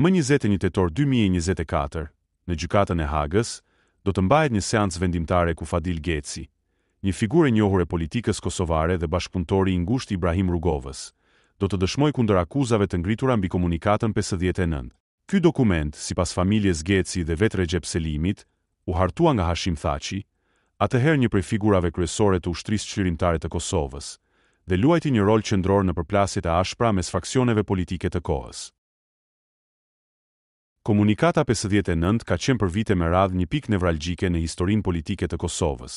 më 21 tetor 2024, në gjykatën e Hagës, do të mbahet një seancë vendimtare ku Fadil Geci, një figurë e njohur e politikës kosovare dhe bashkëpunëtori i ngushtë Ibrahim Rugovës, do të dëshmojë kundër akuzave të ngritura mbi komunikatën 59. Ky dokument, sipas familjes Geci dhe vetë Recep Selimit, u hartua nga Hashim Thaçi, atëherë një prej figurave kryesore të ushtrisë qirimtare të Kosovës, dhe luajti një rol qëndror në përplasjet e ashpra mes faksioneve politike të kohës. Komunikata 59 ka qenë për vite me radh një pikë nevralgjike në historinë politike të Kosovës,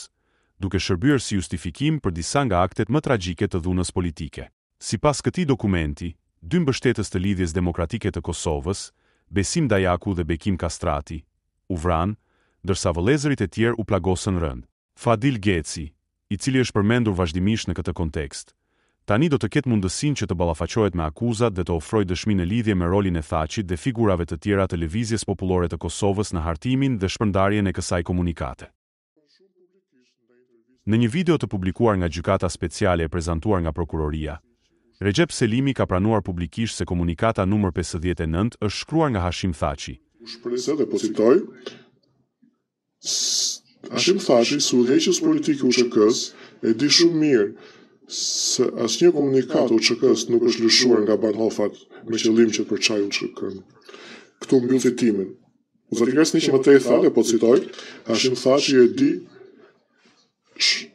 duke shërbyer si justifikim për disa nga aktet më tragjike të dhunës politike. Sipas këtij dokumenti, dy mbështetës të lidhjes demokratike të Kosovës, Besim Dajaku dhe Bekim Kastrati, u vran, ndërsa vëllezërit e tjerë u plagosën rënd. Fadil Geci, i cili është përmendur vazhdimisht në këtë kontekst, Tani do të ketë mundësin që të balafaqojt me akuzat dhe të ofrojt dëshmi në lidhje me rolin e thacit dhe figurave të tjera televizjes populore të Kosovës në hartimin dhe shpërndarjen e kësaj komunikate. Në një video të publikuar nga gjykata speciale e prezentuar nga prokuroria, Recep Selimi ka pranuar publikisht se komunikata nëmër 59 është shkruar nga Hashim Thaci. U dhe pozitoj, Hashim Thaci, surreqës politikë u shëkës, e di shumë mirë, se asë një komunikat që QKS nuk është lëshuar nga Barnhofat me qëllim që përqaj u kënë. Këtu mbil fitimin. U zërë kërës një që më të e thale, po citoj, ashtë tha që e di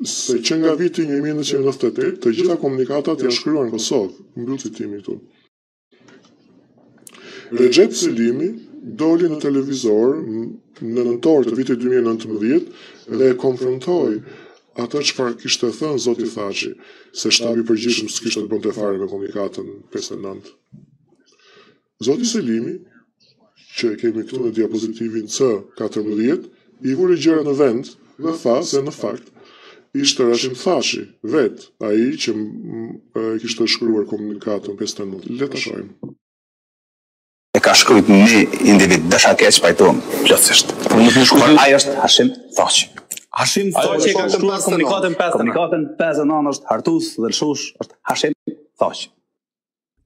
se që nga viti 1998, të gjitha komunikatat janë shkryuar në Kosovë, mbil fitimin të. Recep Selimi doli në televizor në nëntor të vitit 2019 dhe e konfrontojë ato që parë kishtë të thënë, Zotë i se shtabi përgjishëm së kishtë të bëndë të fare me komunikatën 59. Zotë i Selimi, që e kemi këtu në diapozitivin C14, i vërë i gjëra në vend dhe tha se në fakt, ishte Rashim Thashi, vetë, a i që mm, kishtë të shkruar komunikatën 59. Leta shojmë e ka shkrujt një individ dëshan keq pajtuam, plëtsisht. Por është Hashim Thashi. Hashim Thoq ka të komunikatën 59. Komunikatën 59 është hartus dhe lëshush, është Hashim Thoq.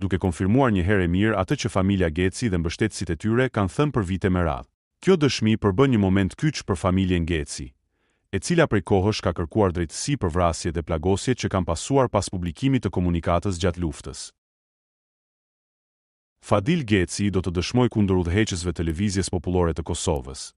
Duke konfirmuar një herë mirë atë që familja Geci dhe mbështetësit e tyre kanë thënë për vite me radhë. Kjo dëshmi përbën një moment kyç për familjen Geci, e cila prej kohësh ka kërkuar drejtësi për vrasjet dhe plagosjet që kanë pasuar pas publikimit të komunikatës gjatë luftës. Fadil Geci do të dëshmoj kundër udhëheqësve televizjes popullore të Kosovës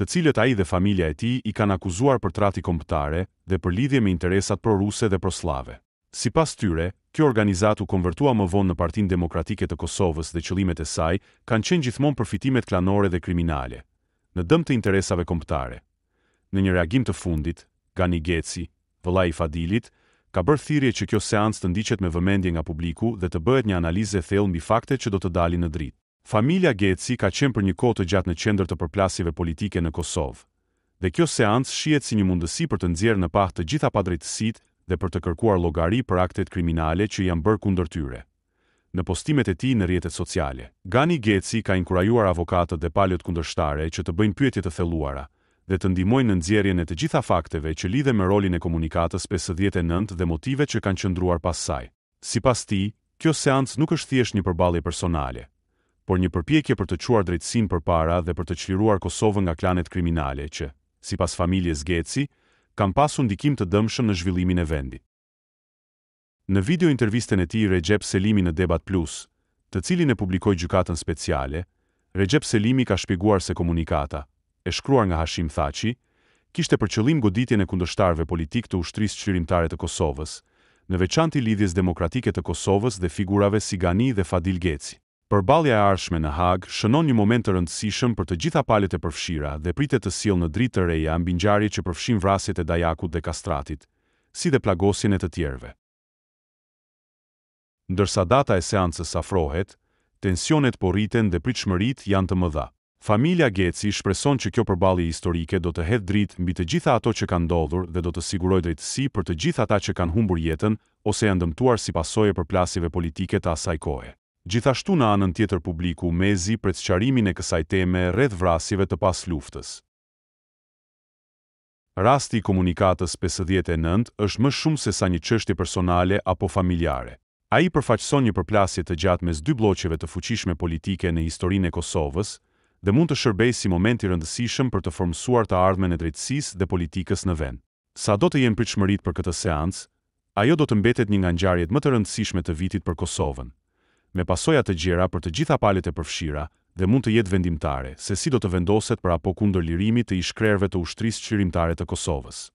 të cilët ai dhe familja e tij i kanë akuzuar për trati kombëtare dhe për lidhje me interesat pro-ruse dhe pro-slave. Sipas tyre, kjo organizatë u konvertua më vonë në Partinë Demokratike të Kosovës dhe qëllimet e saj kanë qenë gjithmonë përfitimet klanore dhe kriminale në dëm të interesave kombëtare. Në një reagim të fundit, Gani Geci, vëllai i Fadilit, ka bërë thirrje që kjo seancë të ndiqet me vëmendje nga publiku dhe të bëhet një analizë e thellë mbi faktet që do të dalin në dritë. Familja Geci ka qenë për një kohë të gjatë në qendër të përplasjeve politike në Kosovë. Dhe kjo seancë shihet si një mundësi për të nxjerrë në pah të gjitha padrejtësitë dhe për të kërkuar llogari për aktet kriminale që janë bërë kundër tyre. Në postimet e tij në rrjetet sociale, Gani Geci ka inkurajuar avokatët dhe palët kundërshtare që të bëjnë pyetje të thelluara dhe të ndihmojnë në nxjerrjen e të gjitha fakteve që lidhen me rolin e komunikatës 59 dhe motivet që kanë qëndruar pas saj. Sipas tij, kjo seancë nuk është thjesht një përballje personale, por një përpjekje për të quar drejtsin për para dhe për të çliruar Kosovën nga klanet kriminale që, si pas Geci, kanë kam pasu ndikim të dëmshëm në zhvillimin e vendi. Në video intervjisten e ti Recep Selimi në Debat Plus, të cilin e publikoj gjykatën speciale, Recep Selimi ka shpiguar se komunikata, e shkruar nga Hashim Thaci, kishte për qëllim goditjen e kundështarve politik të ushtrisë qlirimtare të Kosovës, në veçanti lidhjes demokratike të Kosovës dhe figurave si Gani dhe Fadil Geci. Përbalja e arshme në Hag shënon një moment të rëndësishëm për të gjitha palët e përfshira dhe pritet të sjellë në dritë të reja mbi ngjarje që përfshin vrasjet e Dajakut dhe Kastratit, si dhe plagosjen e të tjerëve. Ndërsa data e seancës afrohet, tensionet po rriten dhe shmërit janë të mëdha. Familja Geci shpreson që kjo përballje historike do të hedh dritë mbi të gjitha ato që kanë ndodhur dhe do të sigurojë drejtësi për të gjithë ata që kanë humbur jetën ose janë dëmtuar si pasojë e përplasjeve politike të asaj kohe. Gjithashtu në anën tjetër publiku mezi për të qarimin e kësaj teme rreth vrasjeve të pas luftës. Rasti i komunikatës 59 është më shumë se sa një qështje personale apo familjare. A i përfaqëson një përplasje të gjatë mes dy bloqeve të fuqishme politike në historinë e Kosovës dhe mund të shërbej si momenti rëndësishëm për të formësuar të ardhme në drejtsis dhe politikës në vend. Sa do të jenë pritëshmërit për këtë seancë, ajo do të mbetet një nga nxarjet më të rëndësishme të vitit për Kosovën me pasoja të gjera për të gjitha palet e përfshira dhe mund të jetë vendimtare, se si do të vendoset për apo kundër lirimi të ishkrerve të ushtrisë qirimtare të Kosovës.